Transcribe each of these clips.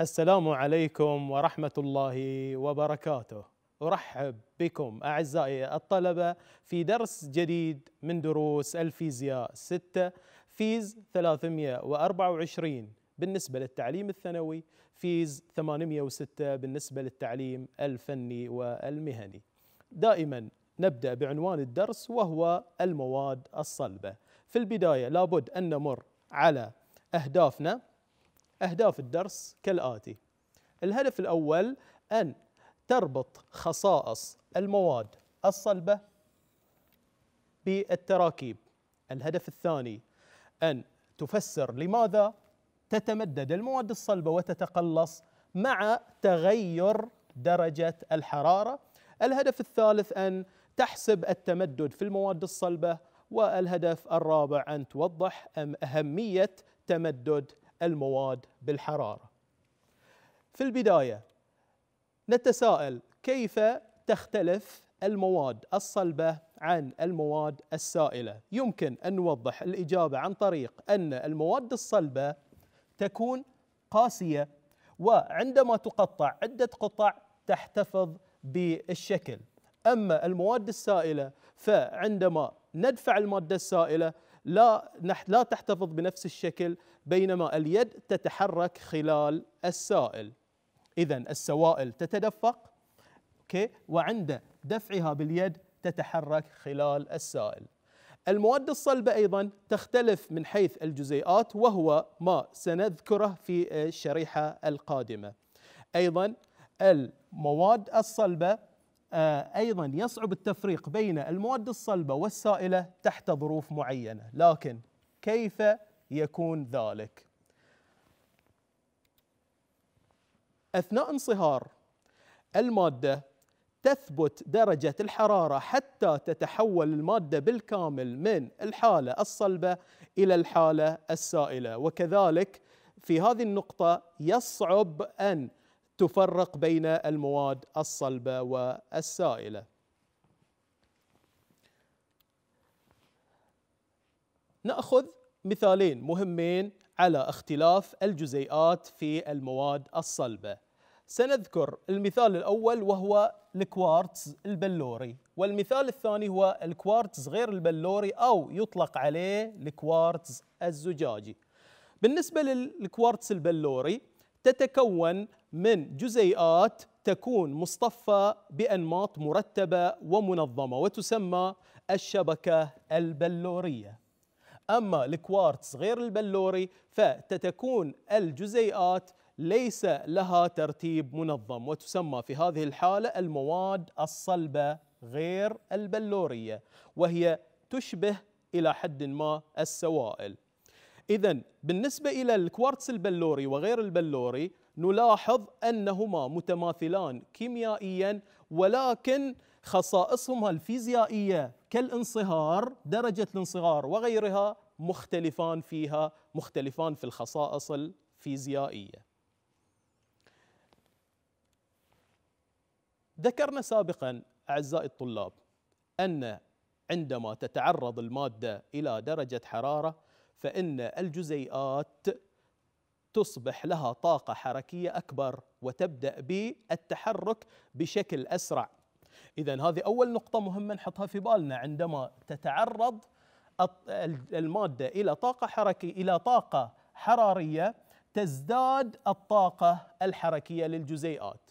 السلام عليكم ورحمة الله وبركاته أرحب بكم أعزائي الطلبة في درس جديد من دروس الفيزياء 6 فيز 324 بالنسبة للتعليم الثانوي فيز 806 بالنسبة للتعليم الفني والمهني دائما نبدأ بعنوان الدرس وهو المواد الصلبة في البداية لابد أن نمر على أهدافنا أهداف الدرس كالآتي: الهدف الأول أن تربط خصائص المواد الصلبة بالتراكيب. الهدف الثاني أن تفسر لماذا تتمدد المواد الصلبة وتتقلص مع تغير درجة الحرارة. الهدف الثالث أن تحسب التمدد في المواد الصلبة والهدف الرابع أن توضح أهمية تمدد المواد بالحراره. في البدايه نتساءل كيف تختلف المواد الصلبه عن المواد السائله؟ يمكن ان نوضح الاجابه عن طريق ان المواد الصلبه تكون قاسيه وعندما تقطع عده قطع تحتفظ بالشكل. اما المواد السائله فعندما ندفع الماده السائله لا لا تحتفظ بنفس الشكل بينما اليد تتحرك خلال السائل إذا السوائل تتدفق أوكي وعند دفعها باليد تتحرك خلال السائل المواد الصلبة أيضا تختلف من حيث الجزيئات وهو ما سنذكره في الشريحة القادمة أيضا المواد الصلبة آه، أيضا يصعب التفريق بين المواد الصلبة والسائلة تحت ظروف معينة لكن كيف يكون ذلك اثناء انصهار الماده تثبت درجه الحراره حتى تتحول الماده بالكامل من الحاله الصلبه الى الحاله السائله وكذلك في هذه النقطه يصعب ان تفرق بين المواد الصلبه والسائله ناخذ مثالين مهمين على اختلاف الجزيئات في المواد الصلبة سنذكر المثال الأول وهو الكوارتز البلوري والمثال الثاني هو الكوارتز غير البلوري أو يطلق عليه الكوارتز الزجاجي بالنسبة للكوارتز البلوري تتكون من جزيئات تكون مصطفة بأنماط مرتبة ومنظمة وتسمى الشبكة البلورية أما الكوارتز غير البلوري فتتكون الجزيئات ليس لها ترتيب منظم وتسمى في هذه الحالة المواد الصلبة غير البلورية وهي تشبه إلى حد ما السوائل إذا بالنسبة إلى الكوارتز البلوري وغير البلوري نلاحظ أنهما متماثلان كيميائيا ولكن خصائصهما الفيزيائية كالانصهار درجة الانصهار وغيرها مختلفان فيها مختلفان في الخصائص الفيزيائية ذكرنا سابقا أعزائي الطلاب أن عندما تتعرض المادة إلى درجة حرارة فإن الجزيئات تصبح لها طاقة حركية أكبر وتبدأ بالتحرك بشكل أسرع إذا هذه أول نقطة مهمة نحطها في بالنا عندما تتعرض المادة إلى طاقة حركية إلى طاقة حرارية تزداد الطاقة الحركية للجزيئات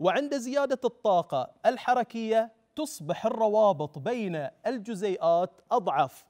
وعند زيادة الطاقة الحركية تصبح الروابط بين الجزيئات أضعف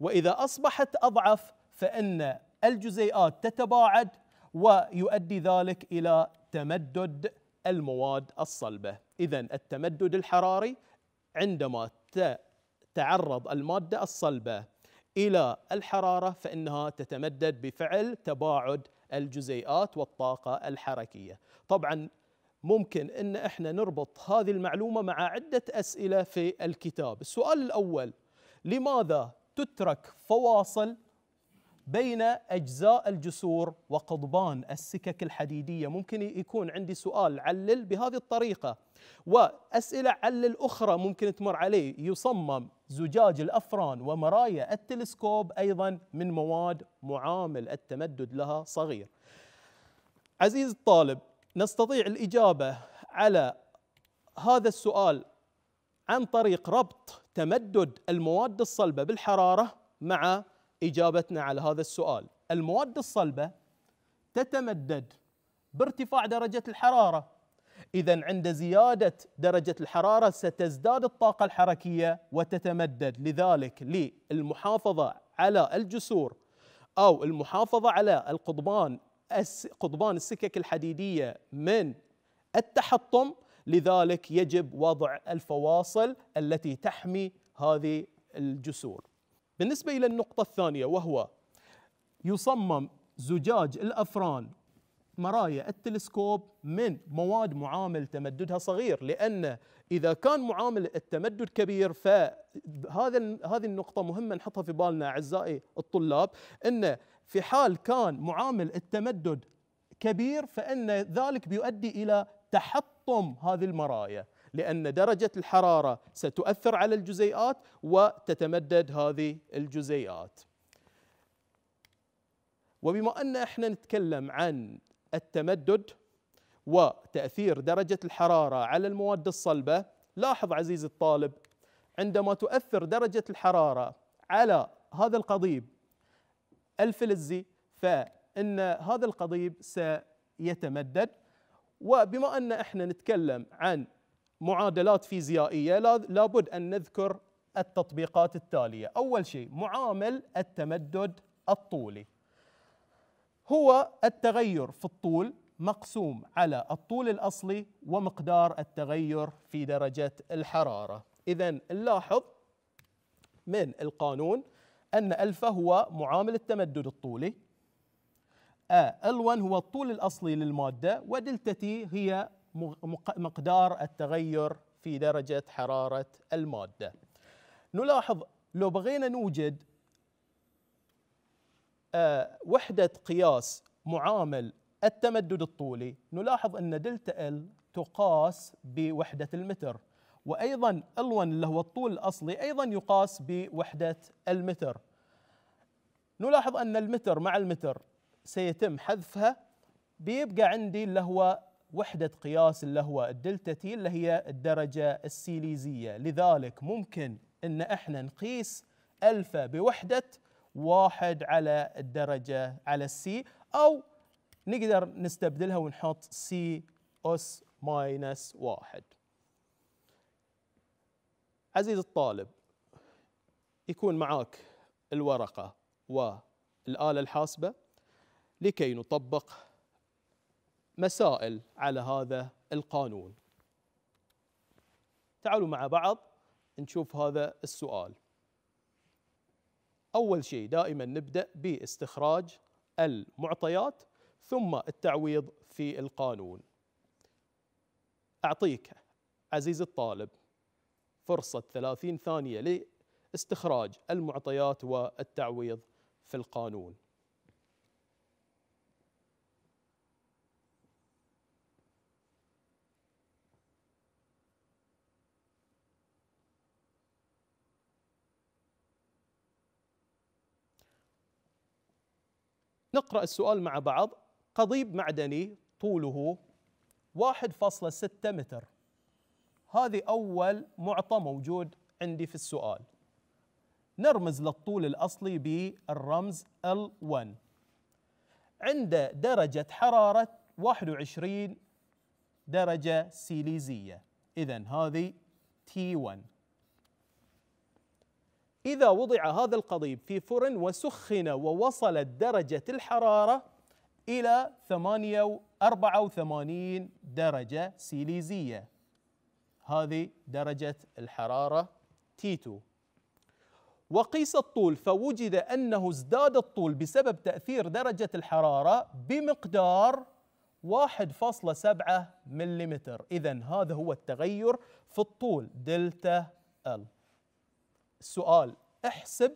وإذا أصبحت أضعف فإن الجزيئات تتباعد ويؤدي ذلك إلى تمدد المواد الصلبة إذا التمدد الحراري عندما تعرض المادة الصلبة إلى الحرارة فإنها تتمدد بفعل تباعد الجزيئات والطاقة الحركية طبعا ممكن أن إحنا نربط هذه المعلومة مع عدة أسئلة في الكتاب السؤال الأول لماذا تترك فواصل بين أجزاء الجسور وقضبان السكك الحديدية ممكن يكون عندي سؤال علل بهذه الطريقة وأسئلة علل أخرى ممكن تمر عليه يصمم زجاج الأفران ومرايا التلسكوب أيضا من مواد معامل التمدد لها صغير عزيز الطالب نستطيع الإجابة على هذا السؤال عن طريق ربط تمدد المواد الصلبة بالحرارة مع اجابتنا على هذا السؤال المواد الصلبه تتمدد بارتفاع درجه الحراره اذا عند زياده درجه الحراره ستزداد الطاقه الحركيه وتتمدد لذلك للمحافظه على الجسور او المحافظه على القضبان قضبان السكك الحديديه من التحطم لذلك يجب وضع الفواصل التي تحمي هذه الجسور بالنسبة إلى النقطة الثانية وهو يصمم زجاج الأفران مرايا التلسكوب من مواد معامل تمددها صغير لأن إذا كان معامل التمدد كبير فهذا هذه النقطة مهمة نحطها في بالنا أعزائي الطلاب أن في حال كان معامل التمدد كبير فإن ذلك بيؤدي إلى تحطم هذه المرايا لأن درجة الحرارة ستؤثر على الجزيئات وتتمدد هذه الجزيئات وبما أن احنا نتكلم عن التمدد وتأثير درجة الحرارة على المواد الصلبة لاحظ عزيز الطالب عندما تؤثر درجة الحرارة على هذا القضيب الفلزي فإن هذا القضيب سيتمدد وبما أن احنا نتكلم عن معادلات فيزيائيه لابد ان نذكر التطبيقات التاليه، اول شيء معامل التمدد الطولي هو التغير في الطول مقسوم على الطول الاصلي ومقدار التغير في درجه الحراره، اذا نلاحظ من القانون ان الفا هو معامل التمدد الطولي أ L1 هو الطول الأصلي للمادة ودلتا تي هي مقدار التغير في درجة حرارة المادة نلاحظ لو بغينا نوجد آه، وحدة قياس معامل التمدد الطولي نلاحظ أن دلتا ال تقاس بوحدة المتر وأيضا ال1 اللي هو الطول الأصلي أيضا يقاس بوحدة المتر نلاحظ أن المتر مع المتر سيتم حذفها بيبقى عندي اللي هو وحدة قياس اللي هو الدلتا تي اللي هي الدرجة السيليزية لذلك ممكن أن احنا نقيس ألفا بوحدة واحد على الدرجة على السي أو نقدر نستبدلها ونحط سي أس ماينس واحد عزيزي الطالب يكون معاك الورقة والآلة الحاسبة لكي نطبق مسائل على هذا القانون تعالوا مع بعض نشوف هذا السؤال أول شيء دائما نبدأ باستخراج المعطيات ثم التعويض في القانون أعطيك عزيزي الطالب فرصة 30 ثانية لاستخراج المعطيات والتعويض في القانون نقرأ السؤال مع بعض قضيب معدني طوله 1.6 متر هذه أول معطى موجود عندي في السؤال نرمز للطول الأصلي بالرمز L1 عند درجة حرارة 21 درجة سيليزية إذا هذه T1 إذا وضع هذا القضيب في فرن وسخن ووصلت درجة الحرارة إلى 84 درجة سيليزية هذه درجة الحرارة تيتو وقيس الطول فوجد أنه ازداد الطول بسبب تأثير درجة الحرارة بمقدار 1.7 ملم إذا هذا هو التغير في الطول دلتا ال السؤال احسب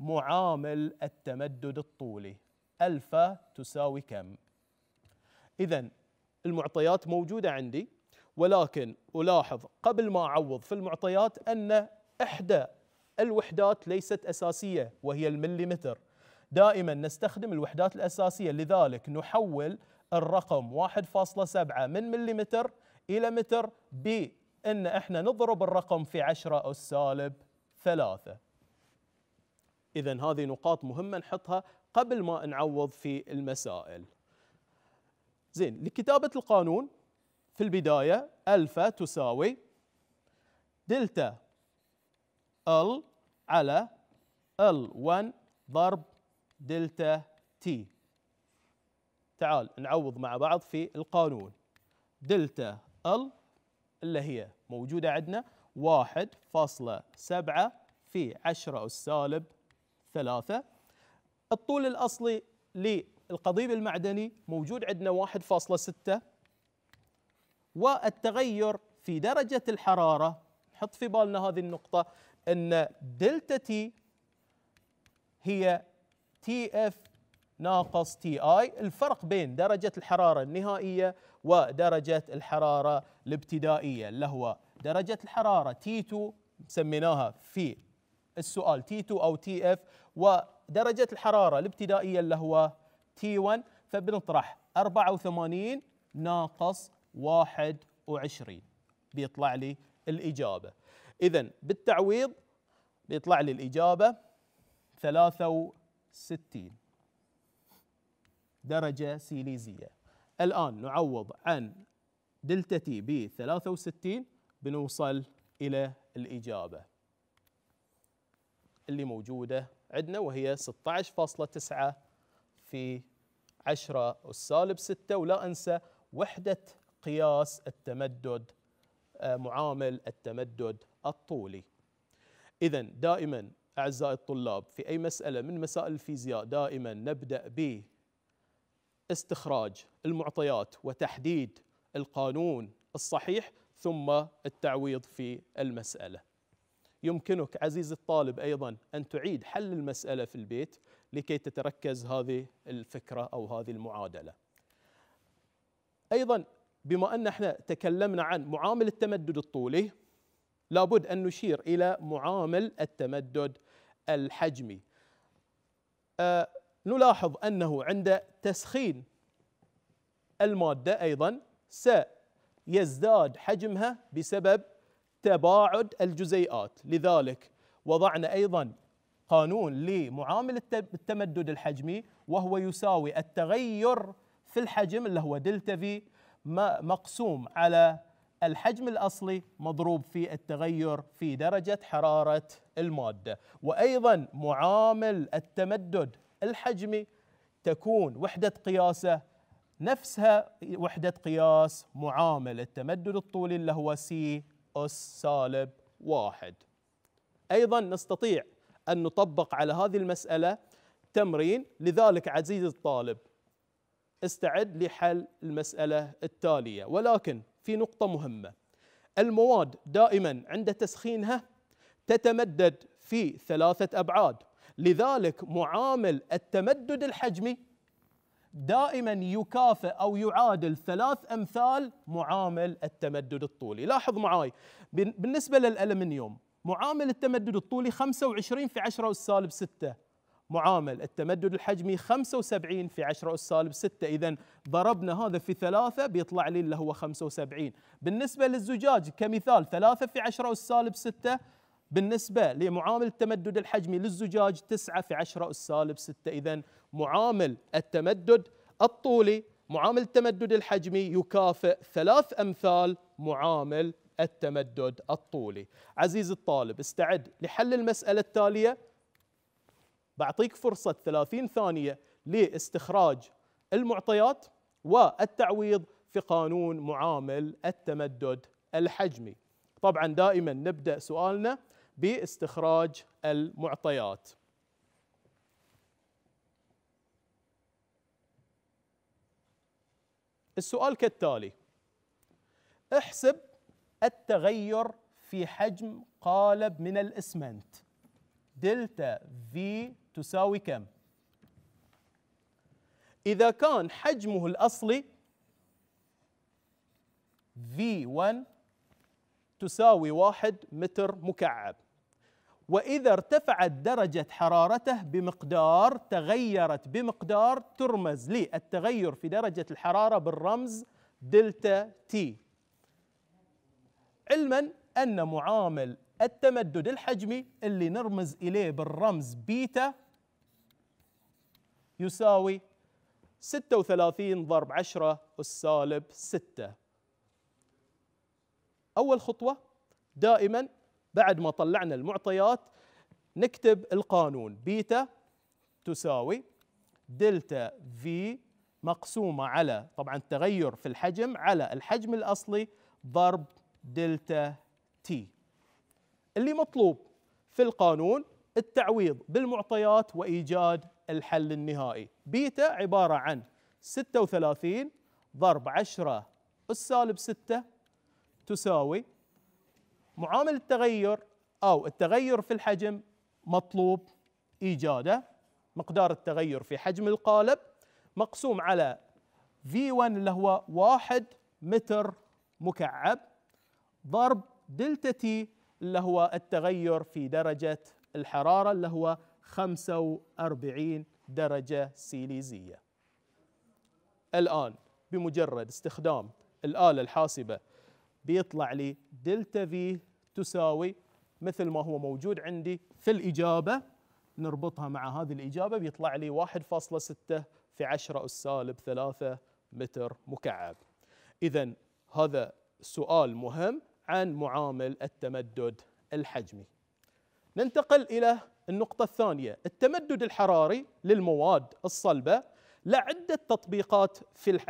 معامل التمدد الطولي ألفا تساوي كم؟ إذا المعطيات موجودة عندي ولكن ألاحظ قبل ما أعوض في المعطيات أن إحدى الوحدات ليست أساسية وهي المليمتر دائما نستخدم الوحدات الأساسية لذلك نحول الرقم 1.7 من مليمتر إلى متر بأن إحنا نضرب الرقم في 10 أس سالب ثلاثة إذا هذه نقاط مهمة نحطها قبل ما نعوض في المسائل زين لكتابة القانون في البداية ألفا تساوي دلتا ال على ال1 ضرب دلتا تي تعال نعوض مع بعض في القانون دلتا ال اللي هي موجودة عندنا واحد فاصلة سبعة في عشرة أس سالب ثلاثة الطول الأصلي للقضيب المعدني موجود عندنا واحد فاصلة ستة والتغير في درجة الحرارة حط في بالنا هذه النقطة أن دلتا تي هي تي اف ناقص تي اي الفرق بين درجة الحرارة النهائية ودرجة الحرارة الابتدائية اللي هو درجة الحرارة تي 2 سميناها في السؤال تي 2 أو تي اف ودرجة الحرارة الابتدائية اللي هو تي 1 فبنطرح 84 ناقص 21 بيطلع لي الإجابة إذا بالتعويض بيطلع لي الإجابة 63 درجة سيليزية الآن نعوض عن دلتا تي ب 63 بنوصل إلى الإجابة اللي موجودة عندنا وهي 16.9 في 10 السالب 6 ولا أنسى وحدة قياس التمدد آه، معامل التمدد الطولي إذا دائما أعزائي الطلاب في أي مسألة من مسائل الفيزياء دائما نبدأ ب استخراج المعطيات وتحديد القانون الصحيح ثم التعويض في المسألة يمكنك عزيزي الطالب أيضا أن تعيد حل المسألة في البيت لكي تتركز هذه الفكرة أو هذه المعادلة أيضا بما أن احنا تكلمنا عن معامل التمدد الطولي لابد أن نشير إلى معامل التمدد الحجمي أه نلاحظ أنه عند تسخين المادة أيضا س يزداد حجمها بسبب تباعد الجزيئات لذلك وضعنا أيضا قانون لمعامل التمدد الحجمي وهو يساوي التغير في الحجم اللي هو دلتا في مقسوم على الحجم الأصلي مضروب في التغير في درجة حرارة المادة وأيضا معامل التمدد الحجمي تكون وحدة قياسه نفسها وحدة قياس معامل التمدد الطولي اللي هو سي أس سالب واحد أيضا نستطيع أن نطبق على هذه المسألة تمرين لذلك عزيزي الطالب استعد لحل المسألة التالية ولكن في نقطة مهمة المواد دائما عند تسخينها تتمدد في ثلاثة أبعاد لذلك معامل التمدد الحجمي دائما يكافئ أو يعادل ثلاث أمثال معامل التمدد الطولي لاحظ معاي بالنسبة للألمنيوم معامل التمدد الطولي 25 في 10 أس سالب 6 معامل التمدد الحجمي 75 في 10 أس سالب 6 إذا ضربنا هذا في ثلاثة بيطلع لي اللي هو 75 بالنسبة للزجاج كمثال 3 في 10 أس سالب 6 بالنسبة لمعامل التمدد الحجمي للزجاج 9 في 10 أس سالب 6 إذا معامل التمدد الطولي معامل التمدد الحجمي يكافئ ثلاث أمثال معامل التمدد الطولي عزيزي الطالب استعد لحل المسألة التالية بعطيك فرصة 30 ثانية لاستخراج المعطيات والتعويض في قانون معامل التمدد الحجمي طبعا دائما نبدأ سؤالنا باستخراج المعطيات السؤال كالتالي احسب التغير في حجم قالب من الاسمنت دلتا في تساوي كم اذا كان حجمه الاصلي في 1 تساوي واحد متر مكعب وإذا ارتفعت درجة حرارته بمقدار تغيرت بمقدار ترمز للتغير في درجة الحرارة بالرمز دلتا تي علما أن معامل التمدد الحجمي اللي نرمز إليه بالرمز بيتا يساوي 36 ضرب 10 السالب 6 أول خطوة دائما بعد ما طلعنا المعطيات نكتب القانون بيتا تساوي دلتا في مقسومة على طبعا تغير في الحجم على الحجم الأصلي ضرب دلتا تي اللي مطلوب في القانون التعويض بالمعطيات وإيجاد الحل النهائي بيتا عبارة عن 36 ضرب 10 السالب 6 تساوي معامل التغير أو التغير في الحجم مطلوب إيجاده مقدار التغير في حجم القالب مقسوم على V1 اللي هو 1 متر مكعب ضرب دلتا تي اللي هو التغير في درجة الحرارة اللي هو 45 درجة سيليزية الآن بمجرد استخدام الآلة الحاسبة بيطلع لي دلتا في تساوي مثل ما هو موجود عندي في الإجابة نربطها مع هذه الإجابة بيطلع لي 1.6 في 10 أس سالب 3 متر مكعب إذا هذا سؤال مهم عن معامل التمدد الحجمي ننتقل إلى النقطة الثانية التمدد الحراري للمواد الصلبة له عدة تطبيقات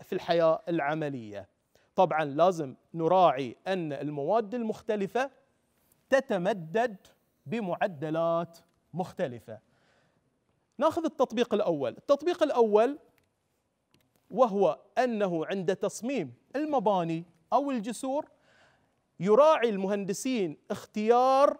في الحياة العملية طبعا لازم نراعي أن المواد المختلفة تتمدد بمعدلات مختلفة ناخذ التطبيق الأول التطبيق الأول وهو أنه عند تصميم المباني أو الجسور يراعي المهندسين اختيار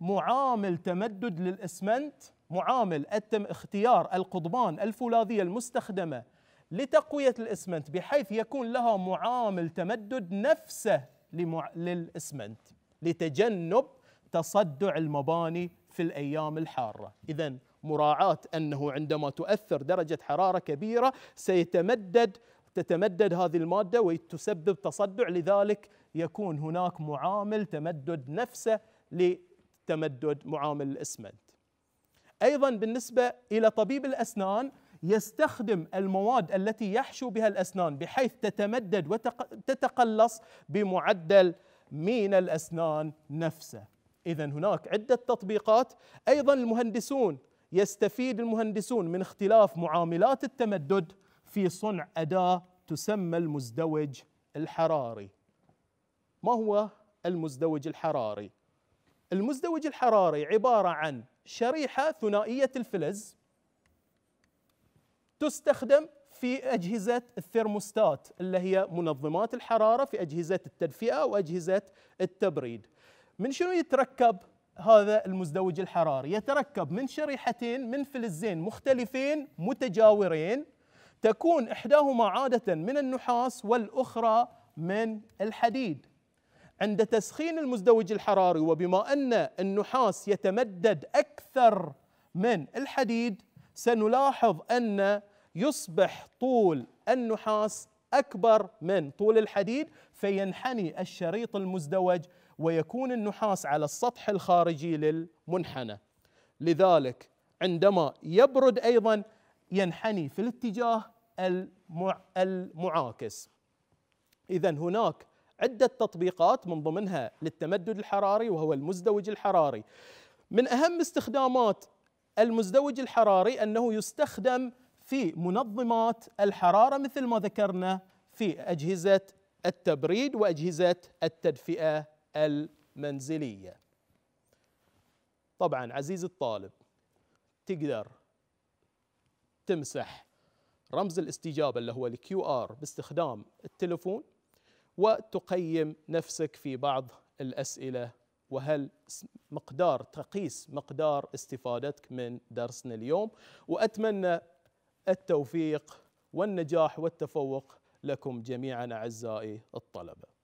معامل تمدد للإسمنت معامل التم اختيار القضبان الفولاذية المستخدمة لتقوية الإسمنت بحيث يكون لها معامل تمدد نفسه للإسمنت لتجنب تصدع المباني في الأيام الحارة إذا مراعاة أنه عندما تؤثر درجة حرارة كبيرة سيتمدد تتمدد هذه المادة وتسبب تصدع لذلك يكون هناك معامل تمدد نفسه لتمدد معامل الإسمنت أيضا بالنسبة إلى طبيب الأسنان يستخدم المواد التي يحشو بها الأسنان بحيث تتمدد وتتقلص بمعدل مين الأسنان نفسه إذا هناك عدة تطبيقات أيضا المهندسون يستفيد المهندسون من اختلاف معاملات التمدد في صنع أداة تسمى المزدوج الحراري ما هو المزدوج الحراري؟ المزدوج الحراري عبارة عن شريحة ثنائية الفلز تستخدم في أجهزة الثيرموستات اللي هي منظمات الحرارة في أجهزة التدفئة وأجهزة التبريد من شنو يتركب هذا المزدوج الحراري يتركب من شريحتين من فلزين مختلفين متجاورين تكون إحداهما عادة من النحاس والأخرى من الحديد عند تسخين المزدوج الحراري وبما أن النحاس يتمدد أكثر من الحديد سنلاحظ أن يصبح طول النحاس أكبر من طول الحديد فينحني الشريط المزدوج ويكون النحاس على السطح الخارجي للمنحنى لذلك عندما يبرد أيضا ينحني في الاتجاه المعاكس إذا هناك عدة تطبيقات من ضمنها للتمدد الحراري وهو المزدوج الحراري من أهم استخدامات المزدوج الحراري انه يستخدم في منظمات الحراره مثل ما ذكرنا في اجهزه التبريد واجهزه التدفئه المنزليه. طبعا عزيزي الطالب تقدر تمسح رمز الاستجابه اللي هو الكيو ار باستخدام التلفون وتقيم نفسك في بعض الاسئله وهل مقدار تقيس مقدار استفادتك من درسنا اليوم واتمنى التوفيق والنجاح والتفوق لكم جميعا اعزائي الطلبه